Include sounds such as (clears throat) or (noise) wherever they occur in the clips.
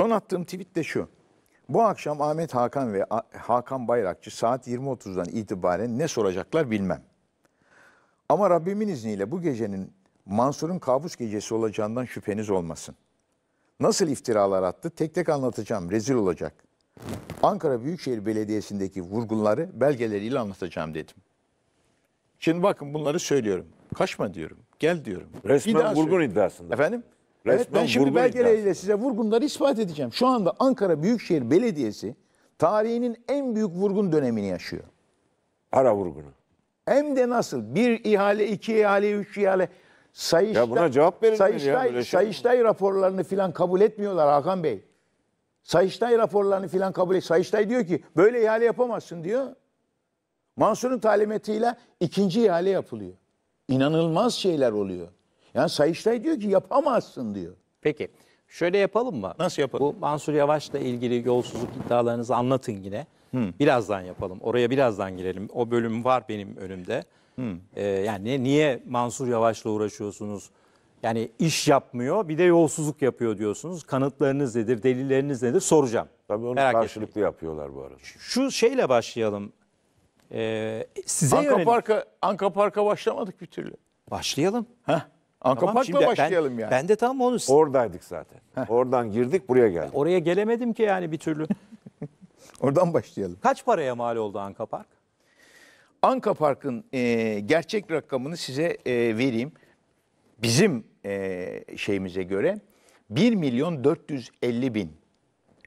Son attığım tweet de şu. Bu akşam Ahmet Hakan ve Hakan Bayrakçı saat 20.30'dan itibaren ne soracaklar bilmem. Ama Rabbimin izniyle bu gecenin Mansur'un kabus gecesi olacağından şüpheniz olmasın. Nasıl iftiralar attı tek tek anlatacağım rezil olacak. Ankara Büyükşehir Belediyesi'ndeki vurgunları belgeleriyle anlatacağım dedim. Şimdi bakın bunları söylüyorum. Kaçma diyorum. Gel diyorum. Resmen vurgun iddiasında. Efendim? evet, ben şimdi belgeleriyle size vurgunları ispat edeceğim. Şu anda Ankara Büyükşehir Belediyesi tarihinin en büyük vurgun dönemini yaşıyor. Ara vurgunu. Hem de nasıl? Bir ihale, iki ihale, üç ihale. Sayışta, ya buna cevap Sayıştay, ya, şey Sayıştay mi? raporlarını filan kabul etmiyorlar Hakan Bey. Sayıştay raporlarını filan kabul et. Sayıştay diyor ki böyle ihale yapamazsın diyor. Mansur'un talimatıyla ikinci ihale yapılıyor. İnanılmaz şeyler oluyor. Yani Sayıştay diyor ki yapamazsın diyor. Peki şöyle yapalım mı? Nasıl yapalım? Bu Mansur Yavaş'la ilgili yolsuzluk iddialarınızı anlatın yine. Hmm. Birazdan yapalım. Oraya birazdan girelim. O bölüm var benim önümde. Hmm. Ee, yani niye Mansur Yavaş'la uğraşıyorsunuz? Yani iş yapmıyor bir de yolsuzluk yapıyor diyorsunuz. Kanıtlarınız nedir, delilleriniz nedir soracağım. Tabii onu Merak karşılıklı etmeyin. yapıyorlar bu arada. Şu şeyle başlayalım. Ee, size Anka yönelik. Park'a Anka Park'a başlamadık bir türlü. Başlayalım. Heh. Anka tamam, başlayalım ben, yani. Ben de tam onu... Oradaydık zaten. Heh. Oradan girdik buraya geldik. Oraya gelemedim ki yani bir türlü. (laughs) Oradan başlayalım. Kaç paraya mal oldu Ankapark? Ankaparkın e, gerçek rakamını size e, vereyim. Bizim e, şeyimize göre 1 milyon 450 bin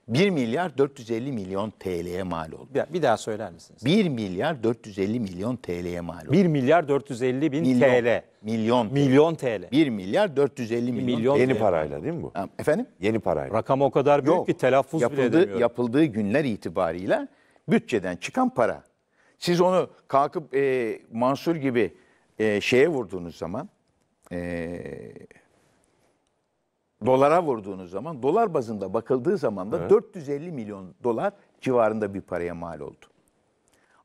1 milyar 450 milyon TL'ye mal oldu. Bir, bir daha söyler misiniz? 1 milyar 450 milyon TL'ye mal oldu. 1 milyar 450 bin milyon, TL. Milyon. Milyon TL. 1 milyar 450 milyon, milyon TL. Yeni parayla değil mi bu? Efendim? Yeni parayla. Rakam o kadar büyük Yok, ki telaffuz yapıldı, bile edemiyorum. Yapıldığı günler itibariyle bütçeden çıkan para. Siz onu kalkıp e, Mansur gibi e, şeye vurduğunuz zaman... E, dolara vurduğunuz zaman dolar bazında bakıldığı zaman da evet. 450 milyon dolar civarında bir paraya mal oldu.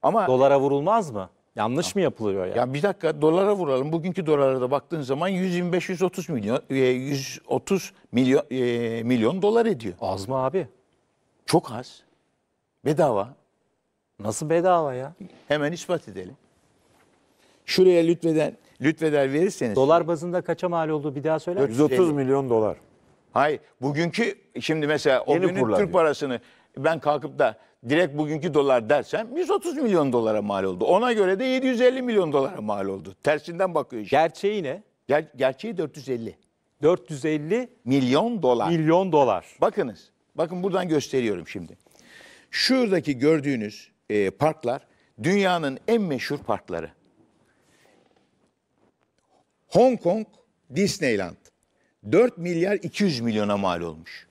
Ama dolara vurulmaz mı? Yanlış mı yapılıyor yani? Ya bir dakika dolara vuralım. Bugünkü dolara da baktığın zaman 125 130 milyon 130 e, milyon e, milyon dolar ediyor. Az mı abi? Çok az. Bedava. Nasıl bedava ya? Hemen ispat edelim. Şuraya lütfeden lütfeder verirseniz. Dolar bazında kaça mal oldu bir daha söyle. 130 milyon dolar. Hayır bugünkü şimdi mesela o Yeni günün Türk diyor. parasını ben kalkıp da direkt bugünkü dolar dersen 130 milyon dolara mal oldu. Ona göre de 750 milyon dolara mal oldu. Tersinden bakıyor işte. Gerçeği ne? Ger- gerçeği 450 450 milyon dolar. milyon dolar. Bakınız. Bakın buradan gösteriyorum şimdi. Şuradaki gördüğünüz e, parklar dünyanın en meşhur parkları. Hong Kong Disneyland. 4 milyar 200 milyona mal olmuş.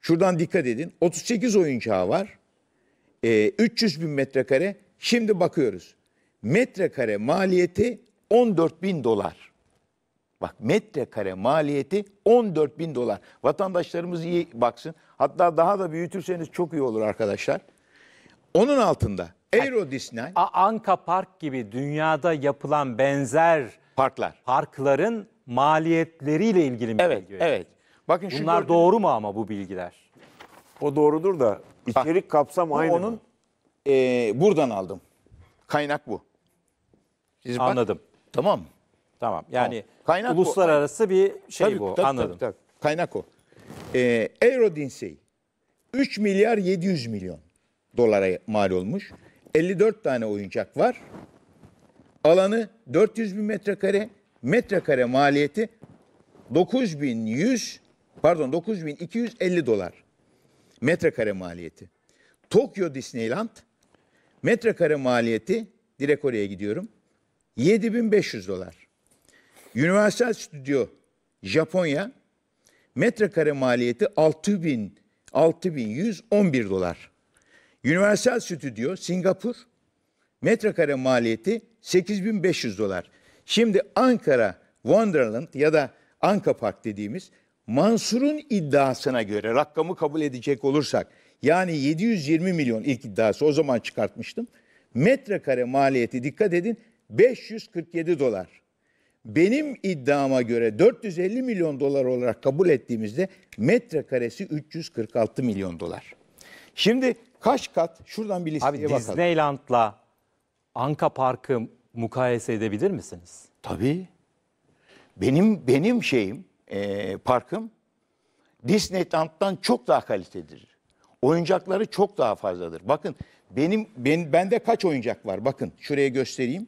Şuradan dikkat edin. 38 oyuncağı var. E, ee, 300 bin metrekare. Şimdi bakıyoruz. Metrekare maliyeti 14 bin dolar. Bak metrekare maliyeti 14 bin dolar. Vatandaşlarımız iyi baksın. Hatta daha da büyütürseniz çok iyi olur arkadaşlar. Onun altında Euro Disney. Anka Park gibi dünyada yapılan benzer parklar. Parkların maliyetleriyle ilgili mi? Evet, bilgi evet. Bakın şu Bunlar gördüğünüz- doğru mu ama bu bilgiler? O doğrudur da içerik kapsam Bu aynı onun... onun eee, buradan aldım. Kaynak bu. Siz Anladım. Tamam. Tamam. Yani Kaynak bu. uluslararası bir şey Tabii, bu. tabii, Anladım. tabii, tabii. Kaynak o. Ee, Euro 3 milyar 700 milyon dolara mal olmuş. 54 tane oyuncak var. Alanı 400 bin metrekare metrekare maliyeti 9100 pardon 9250 dolar metrekare maliyeti. Tokyo Disneyland metrekare maliyeti direkt oraya gidiyorum 7500 dolar. Universal Studio Japonya metrekare maliyeti 6000 6111 dolar. Universal Studio Singapur metrekare maliyeti 8500 dolar. Şimdi Ankara Wonderland ya da Anka Park dediğimiz Mansur'un iddiasına göre rakamı kabul edecek olursak yani 720 milyon ilk iddiası o zaman çıkartmıştım. Metrekare maliyeti dikkat edin 547 dolar. Benim iddiama göre 450 milyon dolar olarak kabul ettiğimizde metrekaresi 346 milyon dolar. Şimdi kaç kat şuradan bir listeye Abi, bakalım. Disneyland'la Anka Park'ı mukayese edebilir misiniz? Tabii. Benim benim şeyim, e, parkım Disneyland'dan çok daha kalitedir. Oyuncakları çok daha fazladır. Bakın benim ben bende kaç oyuncak var? Bakın şuraya göstereyim.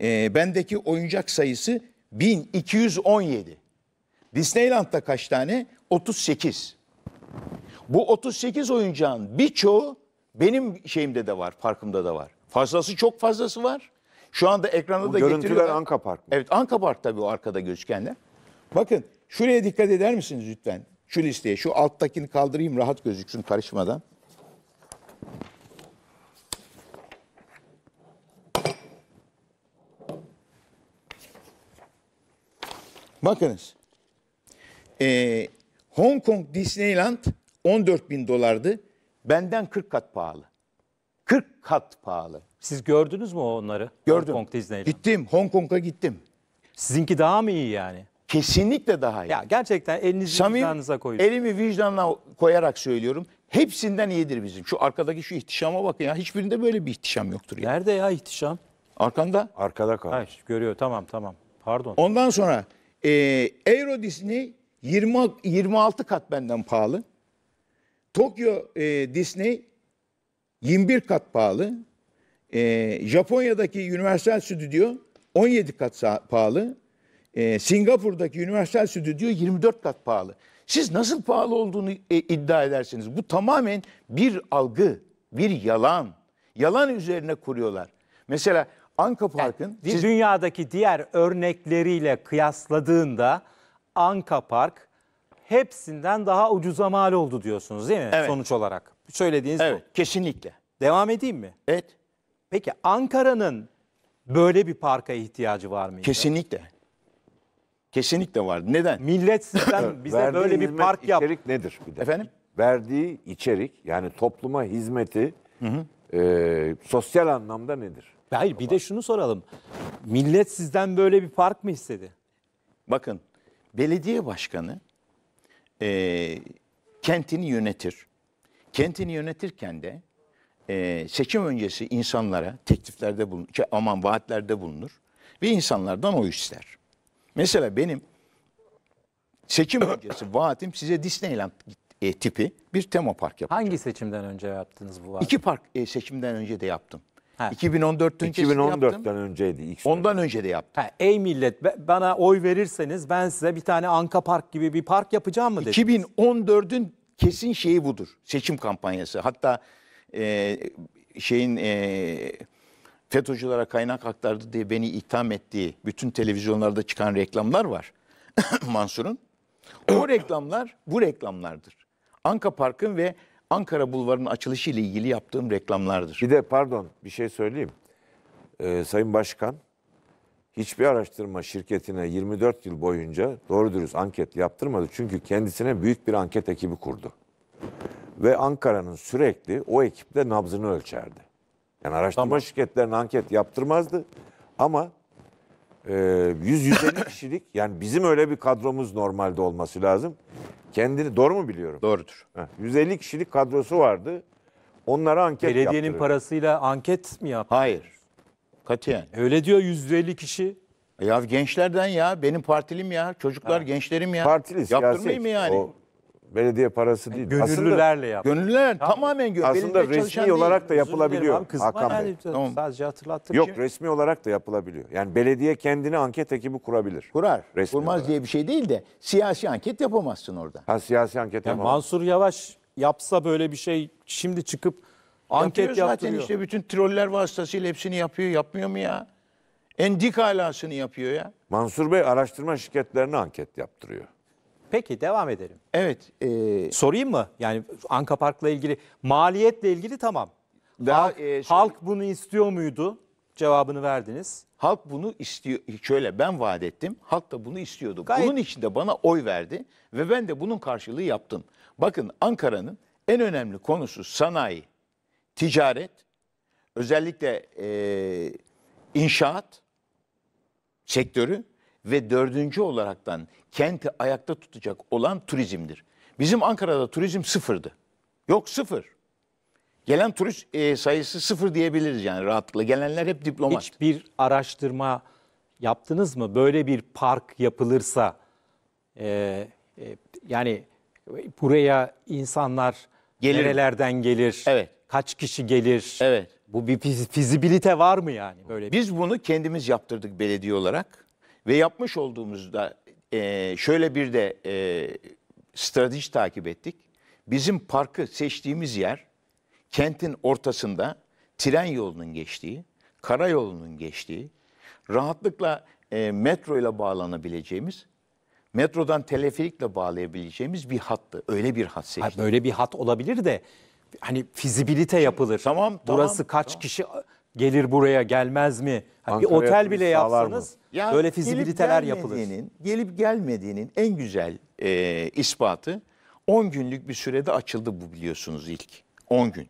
E, bendeki oyuncak sayısı 1217. Disneyland'da kaç tane? 38. Bu 38 oyuncağın birçoğu benim şeyimde de var, parkımda da var. Fazlası çok fazlası var. Şu anda ekranda Bu da görüntüler getiriyorlar. Anka Park mı? Evet Anka Park tabii o arkada gözükenler. Bakın şuraya dikkat eder misiniz lütfen? Şu listeye şu alttakini kaldırayım rahat gözüksün karışmadan. Bakınız. Ee, Hong Kong Disneyland 14 bin dolardı. Benden 40 kat pahalı. 40 kat pahalı. Siz gördünüz mü onları? Gördüm. Hong Kong Disneyland. Gittim. Hong Kong'a gittim. Sizinki daha mı iyi yani? Kesinlikle daha iyi. Ya gerçekten elinizi Samim, vicdanınıza koyun. Elimi vicdanına koyarak söylüyorum. Hepsinden iyidir bizim. Şu arkadaki şu ihtişama bakın ya. Hiçbirinde böyle bir ihtişam yoktur ya. Nerede ya ihtişam? Arkanda. Arkada kal. Ha, görüyor tamam tamam. Pardon. Ondan sonra e, Euro Disney 20, 26 kat benden pahalı. Tokyo e, Disney 21 kat pahalı. E, Japonya'daki Universal Stüdyo 17 kat pahalı. E, Singapur'daki Universal Stüdyo 24 kat pahalı. Siz nasıl pahalı olduğunu e, iddia edersiniz? Bu tamamen bir algı, bir yalan. Yalan üzerine kuruyorlar. Mesela Anka Park'ın... Yani, siz... Dünyadaki diğer örnekleriyle kıyasladığında Anka Park hepsinden daha ucuza mal oldu diyorsunuz değil mi evet. sonuç olarak? Söylediğiniz Evet, bu. kesinlikle. Devam edeyim mi? Evet, Peki Ankara'nın böyle bir parka ihtiyacı var mıydı? kesinlikle. Kesinlikle var. Neden? Millet (laughs) sizden bize böyle bir hizmet, park yap. içerik nedir bir de? Efendim? Verdiği içerik yani topluma hizmeti e, sosyal anlamda nedir? Hayır bir de şunu soralım. Millet sizden böyle bir park mı istedi? Bakın belediye başkanı eee, kentini yönetir. Kentini yönetirken de e, seçim öncesi insanlara tekliflerde bulunur, şey, aman vaatlerde bulunur ve insanlardan oy ister. Mesela benim seçim öncesi vaatim size Disneyland e, tipi bir tema park yapacağım. Hangi seçimden önce yaptınız bu vaati? İki park e, seçimden önce de yaptım. Ha. 2014 2014'ten önceydi. Ilk Ondan önce de yaptım. Ha, ey millet bana oy verirseniz ben size bir tane Anka Park gibi bir park yapacağım mı dediniz? 2014'ün kesin şeyi budur. Seçim kampanyası. Hatta e, şeyin e, FETÖ'cülere kaynak aktardı diye beni itham ettiği bütün televizyonlarda çıkan reklamlar var (clears throat) Mansur'un. O (clears throat) reklamlar bu reklamlardır. Anka Park'ın ve Ankara Bulvarı'nın açılışı ile ilgili yaptığım reklamlardır. Bir de pardon bir şey söyleyeyim. Ee, Sayın Başkan hiçbir araştırma şirketine 24 yıl boyunca doğru dürüst anket yaptırmadı. Çünkü kendisine büyük bir anket ekibi kurdu. Ve Ankara'nın sürekli o ekiple nabzını ölçerdi. Yani araştırma tamam. şirketlerine anket yaptırmazdı. Ama e, 100-150 kişilik yani bizim öyle bir kadromuz normalde olması lazım. Kendini doğru mu biliyorum? Doğrudur. Heh, 150 kişilik kadrosu vardı. Onlara anket Belediyenin yaptırıyor. parasıyla anket mi yaptı? Hayır. Katiyen. Öyle diyor %50 kişi. E ya gençlerden ya benim partilim ya çocuklar Ha. gençlerim ya. Partili siyaset. Yaptırmayayım mı yani? O belediye parası değil. Aslında, Gönüllülerle yap. Gönüllüler tamamen gö- aslında resmi olarak da Özür dilerim yapılabiliyor abi, Hakan Bey. Tamam. Sadece hatırlattım. Yok Şimdi- resmi olarak da yapılabiliyor. Yani belediye kendine anket ekibi kurabilir. Kurar. Resmi Kurmaz olarak. diye bir şey değil de siyasi anket yapamazsın orada. Ha siyasi anket yapamazsın. yapamaz. Mansur Yavaş yapsa böyle bir şey şimdi çıkıp Anket yapıyor zaten yaptırıyor. işte bütün troller vasıtasıyla hepsini yapıyor. Yapmıyor mu ya? En dik alasını yapıyor ya. Mansur Bey araştırma şirketlerine anket yaptırıyor. Peki devam edelim. Evet. E, Sorayım mı? Yani Anka Park'la ilgili maliyetle ilgili tamam. Daha, halk, e, şöyle, halk bunu istiyor muydu? Cevabını verdiniz. Halk bunu istiyor. Şöyle ben vaat ettim. Halk da bunu istiyordu. Gayet... Bunun için de bana oy verdi ve ben de bunun karşılığı yaptım. Bakın Ankara'nın en önemli konusu sanayi, ticaret, özellikle e, inşaat sektörü ve dördüncü olaraktan kenti ayakta tutacak olan turizmdir. Bizim Ankara'da turizm sıfırdı. Yok sıfır. Gelen turist e, sayısı sıfır diyebiliriz yani rahatlıkla. Gelenler hep diplomat. Hiçbir araştırma yaptınız mı? Böyle bir park yapılırsa e, e, yani buraya insanlar Gelir. nerelerden gelir? Evet kaç kişi gelir? Evet. Bu bir fizibilite var mı yani böyle? Biz bunu kendimiz yaptırdık belediye olarak ve yapmış olduğumuzda e, şöyle bir de e, strateji takip ettik. Bizim parkı seçtiğimiz yer kentin ortasında tren yolunun geçtiği, karayolunun geçtiği, rahatlıkla e, metro ile bağlanabileceğimiz, metrodan teleferikle bağlayabileceğimiz bir hattı. Öyle bir hat seçtik. böyle bir hat olabilir de hani fizibilite yapılır. Tamam. Burası tamam, kaç tamam. kişi gelir buraya gelmez mi? Hani bir otel bile yapsanız yani böyle fizibiliteler gelip yapılır. Gelip gelmediğinin en güzel e, ispatı 10 günlük bir sürede açıldı bu biliyorsunuz ilk. 10 gün.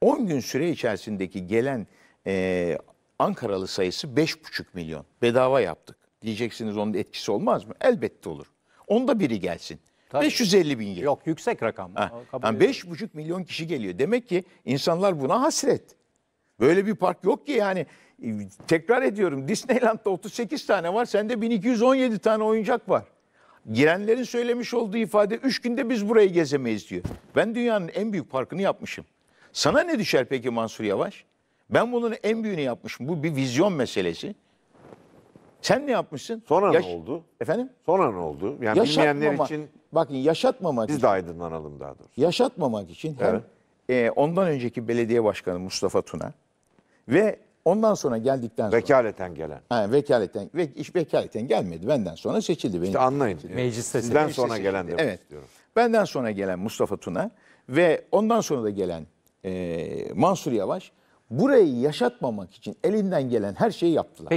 10 gün süre içerisindeki gelen e, Ankaralı sayısı 5,5 milyon. Bedava yaptık. Diyeceksiniz onun etkisi olmaz mı? Elbette olur. Onda biri gelsin. Tabii. 550 bin yer. Yok yüksek rakam. Ha. Kabul yani ediyorum. 5,5 milyon kişi geliyor. Demek ki insanlar buna hasret. Böyle bir park yok ki yani. Tekrar ediyorum Disneyland'da 38 tane var. Sende 1217 tane oyuncak var. Girenlerin söylemiş olduğu ifade 3 günde biz burayı gezemeyiz diyor. Ben dünyanın en büyük parkını yapmışım. Sana ne düşer peki Mansur Yavaş? Ben bunun en büyüğünü yapmışım. Bu bir vizyon meselesi. Sen ne yapmışsın? Sonra Yaş- ne oldu? Efendim? Sonra ne oldu? Yani bilmeyenler için Bakın yaşatmamak biz de aydınlanalım daha doğrusu. yaşatmamak için hem e, ondan önceki belediye başkanı Mustafa Tuna ve ondan sonra geldikten sonra Vekaleten gelen. ha, vekaleten ve iş vekaleten gelmedi benden sonra seçildi benim. İşte anlayın. Mecliste Sizden sonra gelen demek evet. istiyorum. Benden sonra gelen Mustafa Tuna ve ondan sonra da gelen e, Mansur Yavaş burayı yaşatmamak için elinden gelen her şeyi yaptılar.